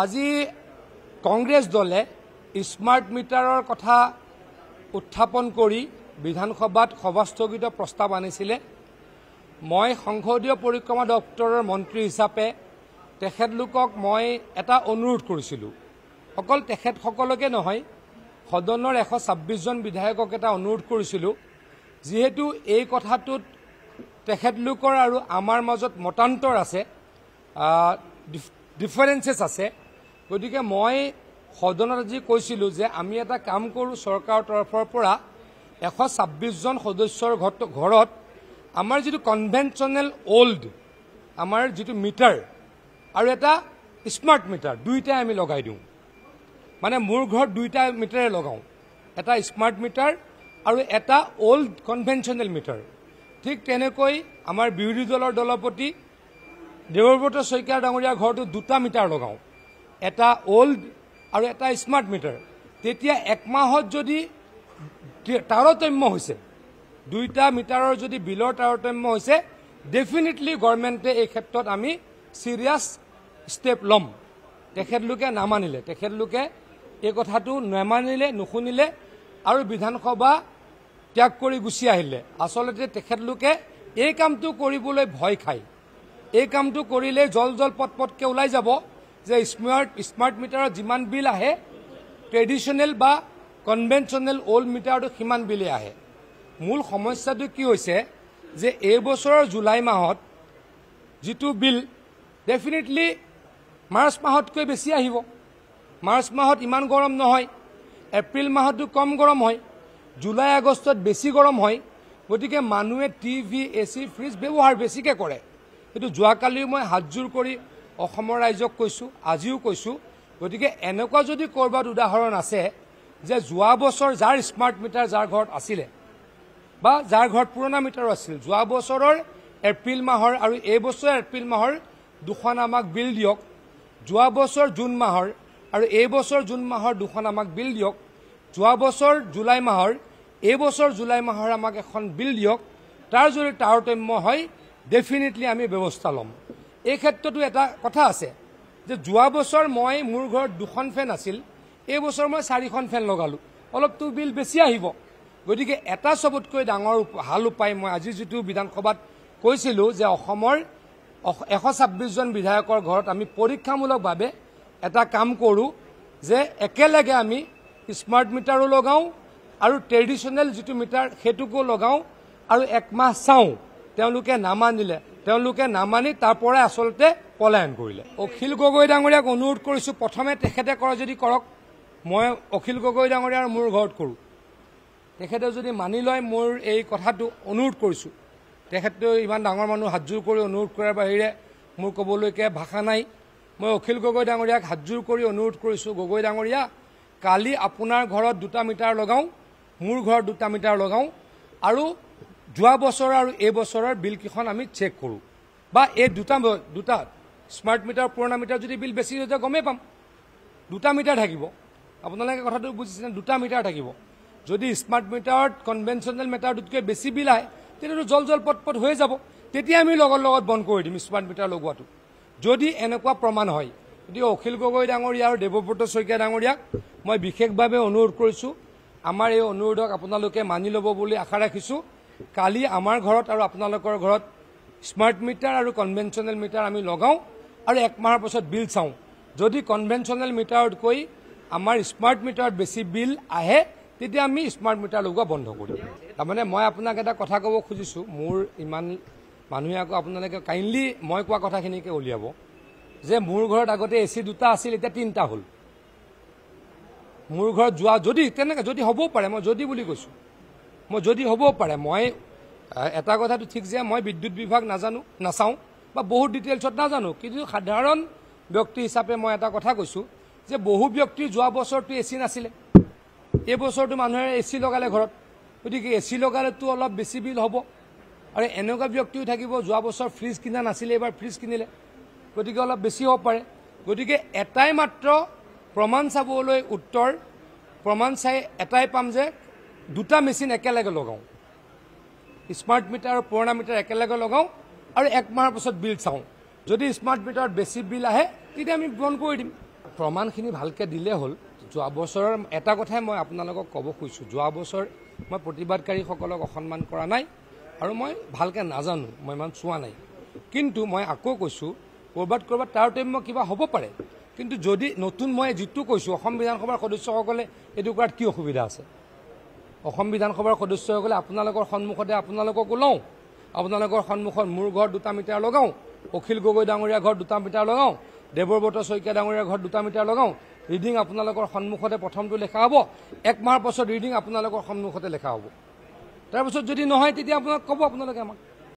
আজি কংগ্ৰেছ দলে স্মাৰ্ট মিটাৰৰ কথা উত্থাপন কৰি বিধানসভাত সভাস্থগিত প্ৰস্তাৱ আনিছিলে মই সংসদীয় পৰিক্ৰমা দপ্তৰৰ মন্ত্ৰী হিচাপে তেখেতলোকক মই এটা অনুৰোধ কৰিছিলোঁ অকল তেখেতসকলকে নহয় সদনৰ এশ ছাব্বিছজন বিধায়কক এটা অনুৰোধ কৰিছিলোঁ যিহেতু এই কথাটোত তেখেতলোকৰ আৰু আমাৰ মাজত মতান্তৰ আছে ডিফাৰেঞ্চেছ আছে গতিকে মই সদনত আজি কৈছিলোঁ যে আমি এটা কাম কৰোঁ চৰকাৰৰ তৰফৰ পৰা এশ ছাব্বিছজন সদস্যৰ ঘ ঘৰত আমাৰ যিটো কনভেনশ্যনেল অ'ল্ড আমাৰ যিটো মিটাৰ আৰু এটা স্মাৰ্ট মিটাৰ দুয়োটাই আমি লগাই দিওঁ মানে মোৰ ঘৰত দুইটা মিটাৰে লগাওঁ এটা স্মাৰ্ট মিটাৰ আৰু এটা অ'ল্ড কনভেনশ্যনেল মিটাৰ ঠিক তেনেকৈ আমাৰ বিৰোধী দলৰ দলপতি দেৱব্ৰত শইকীয়া ডাঙৰীয়া ঘৰটো দুটা মিটাৰ লগাওঁ এটা অল্ড আৰু এটা স্মাৰ্ট মিটাৰ তেতিয়া একমাহত যদি তাৰতম্য হৈছে দুইটা মিটাৰৰ যদি বিলৰ তাৰতম্য হৈছে ডেফিনেটলি গভৰ্ণমেণ্টে এই ক্ষেত্ৰত আমি ছিৰিয়াছ ষ্টেপ ল'ম তেখেতলোকে নামানিলে তেখেতলোকে এই কথাটো নামানিলে নুশুনিলে আৰু বিধানসভা ত্যাগ কৰি গুচি আহিলে আচলতে তেখেতলোকে এই কামটো কৰিবলৈ ভয় খায় এই কামটো কৰিলে জল জল পটকৈ ওলাই যাব যে স্মাৰ্ট স্মাৰ্ট মিটাৰত যিমান বিল আহে ট্ৰেডিশ্যনেল বা কনভেনশনেল অল্ড মিটাৰটো সিমান বিলে আহে মূল সমস্যাটো কি হৈছে যে এই বছৰৰ জুলাই মাহত যিটো বিল ডেফিনেটলি মাৰ্চ মাহতকৈ বেছি আহিব মাৰ্চ মাহত ইমান গৰম নহয় এপ্ৰিল মাহতো কম গৰম হয় জুলাই আগষ্টত বেছি গৰম হয় গতিকে মানুহে T V A C fridge ব্যৱহাৰ বেছিকৈ কৰে সেইটো যোৱাকালিও মই হাতযোৰ কৰি অসমৰ ৰাইজক কৈছোঁ আজিও কৈছোঁ গতিকে এনেকুৱা যদি ক'ৰবাত উদাহৰণ আছে যে যোৱা বছৰ যাৰ স্মাৰ্ট মিটাৰ যাৰ ঘৰত আছিলে বা যাৰ ঘৰত পুৰণা মিটাৰো আছিল যোৱা বছৰৰ এপ্ৰিল মাহৰ আৰু এই বছৰৰ এপ্ৰিল মাহৰ দুখন আমাক বিল দিয়ক যোৱা বছৰ জুন মাহৰ আৰু এই বছৰ জুন মাহৰ দুখন আমাক বিল দিয়ক যোৱা বছৰ জুলাই মাহৰ এই বছৰ জুলাই মাহৰ আমাক এখন বিল দিয়ক তাৰ যদি তাৰতম্য হয় ডেফিনেটলি আমি ব্যৱস্থা ল'ম এই ক্ষেত্ৰতো এটা কথা আছে যে যোৱা বছৰ মই মোৰ ঘৰত দুখন ফেন আছিল এই বছৰ মই চাৰিখন ফেন লগালোঁ অলপতো বিল বেছি আহিব গতিকে এটা চবতকৈ ডাঙৰ ভাল উপায় মই আজি যিটো বিধানসভাত কৈছিলোঁ যে অসমৰ এশ ছাব্বিছজন বিধায়কৰ ঘৰত আমি পৰীক্ষামূলকভাৱে এটা কাম কৰোঁ যে একেলগে আমি স্মাৰ্ট মিটাৰো লগাওঁ আৰু ট্ৰেডিশ্যনেল যিটো মিটাৰ সেইটোকো লগাওঁ আৰু একমাহ চাওঁ তেওঁলোকে নামানিলে তেওঁলোকে নামানি তাৰ পৰাই আচলতে পলায়ন কৰিলে অখিল গগৈ ডাঙৰীয়াক অনুৰোধ কৰিছোঁ প্ৰথমে তেখেতে কৰে যদি কৰক মই অখিল গগৈ ডাঙৰীয়াৰ মোৰ ঘৰত কৰোঁ তেখেতে যদি মানি লয় মোৰ এই কথাটো অনুৰোধ কৰিছোঁ তেখেতেও ইমান ডাঙৰ মানুহ হাতযোৰ কৰি অনুৰোধ কৰাৰ বাহিৰে মোৰ ক'বলৈকে ভাষা নাই মই অখিল গগৈ ডাঙৰীয়াক হাতযোৰ কৰি অনুৰোধ কৰিছোঁ গগৈ ডাঙৰীয়া কালি আপোনাৰ ঘৰত দুটা মিটাৰ লগাওঁ মোৰ ঘৰত দুটা মিটাৰ লগাওঁ আৰু যোৱা বছৰ আৰু এই বছৰৰ বিলকেইখন আমি চেক কৰোঁ বা এই দুটা দুটা স্মাৰ্ট মিটাৰ পুৰণা মিটাৰ যদি বিল বেছি হৈ যায় গমেই পাম দুটা মিটাৰ থাকিব আপোনালোকে কথাটো বুজিছে দুটা মিটাৰ থাকিব যদি স্মাৰ্ট মিটাৰত কনভেনশ্যনেল মিটাৰটোতকৈ বেছি বিল আহে তেতিয়াতো জল জল পট পট হৈয়ে যাব তেতিয়া আমি লগৰ লগত বন্ধ কৰি দিম স্মাৰ্ট মিটাৰ লগোৱাটো যদি এনেকুৱা প্ৰমাণ হয় গতিকে অখিল গগৈ ডাঙৰীয়া আৰু দেৱব্ৰত শইকীয়া ডাঙৰীয়াক মই বিশেষভাৱে অনুৰোধ কৰিছোঁ আমাৰ এই অনুৰোধক আপোনালোকে মানি ল'ব বুলি আশা ৰাখিছোঁ কালি আমাৰ ঘৰত আৰু আপোনালোকৰ ঘৰত স্মাৰ্ট মিটাৰ আৰু কনভেনশ্যনেল মিটাৰ আমি লগাওঁ আৰু একমাহৰ পাছত বিল চাওঁ যদি কনভেনশ্যনেল মিটাৰতকৈ আমাৰ স্মাৰ্ট মিটাৰত বেছি বিল আহে তেতিয়া আমি স্মাৰ্ট মিটাৰ লগোৱা বন্ধ কৰিম তাৰমানে মই আপোনাক এটা কথা ক'ব খুজিছোঁ মোৰ ইমান মানুহে আকৌ আপোনালোকে কাইণ্ডলি মই কোৱা কথাখিনিকে উলিয়াব যে মোৰ ঘৰত আগতে এ চি দুটা আছিল এতিয়া তিনিটা হ'ল মোৰ ঘৰত যোৱা যদি তেনেকৈ যদি হ'বও পাৰে মই যদি বুলি কৈছোঁ মই যদি হ'ব পাৰে মই এটা কথাটো ঠিক যে মই বিদ্যুৎ বিভাগ নাজানো নাচাওঁ বা বহুত ডিটেইলছত নাজানো কিন্তু সাধাৰণ ব্যক্তি হিচাপে মই এটা কথা কৈছোঁ যে বহু ব্যক্তি যোৱা বছৰটো এ চি নাছিলে এই বছৰটো মানুহে এ চি লগালে ঘৰত গতিকে এ চি লগালেতো অলপ বেছি বিল হ'ব আৰু এনেকুৱা ব্যক্তিও থাকিব যোৱা বছৰ ফ্ৰিজ কিনা নাছিলে এইবাৰ ফ্ৰিজ কিনিলে গতিকে অলপ বেছি হ'ব পাৰে গতিকে এটাই মাত্ৰ প্ৰমাণ চাবলৈ উত্তৰ প্ৰমাণ চাই এটাই পাম যে দুটা মেচিন একেলগে লগাওঁ স্মাৰ্ট মিটাৰ আৰু পুৰণা মিটাৰ একেলগে লগাওঁ আৰু এক মাহৰ পিছত বিল চাওঁ যদি স্মাৰ্ট মিটাৰত বেছি বিল আহে তেতিয়া আমি বন্ধ কৰি দিম প্ৰমাণখিনি ভালকৈ দিলে হ'ল যোৱা বছৰৰ এটা কথাই মই আপোনালোকক ক'ব খুজিছোঁ যোৱা বছৰ মই প্ৰতিবাদকাৰীসকলক অসন্মান কৰা নাই আৰু মই ভালকৈ নাজানো মই ইমান চোৱা নাই কিন্তু মই আকৌ কৈছোঁ ক'ৰবাত ক'ৰবাত তাৰ তাৰতম্য কিবা হ'ব পাৰে কিন্তু যদি নতুন মই যিটো কৈছোঁ অসম বিধানসভাৰ সদস্যসকলে এইটো কৰাত কি অসুবিধা আছে অসম বিধানসভাৰ সদস্যসকলে আপোনালোকৰ সন্মুখতে আপোনালোকক ওলাওঁ আপোনালোকৰ সন্মুখত মোৰ ঘৰ দুটা মিটাৰ লগাওঁ অখিল গগৈ ডাঙৰীয়া ঘৰ দুটা মিটাৰ লগাওঁ দেৱব্ৰত শইকীয়া ডাঙৰীয়া ঘৰ দুটা মিটাৰ লগাওঁ ৰিডিং আপোনালোকৰ সন্মুখতে প্ৰথমটো লেখা হ'ব এক মাহৰ পাছত ৰিডিং আপোনালোকৰ সন্মুখতে লিখা হ'ব তাৰপিছত যদি নহয় তেতিয়া আপোনাক ক'ব আপোনালোকে আমাক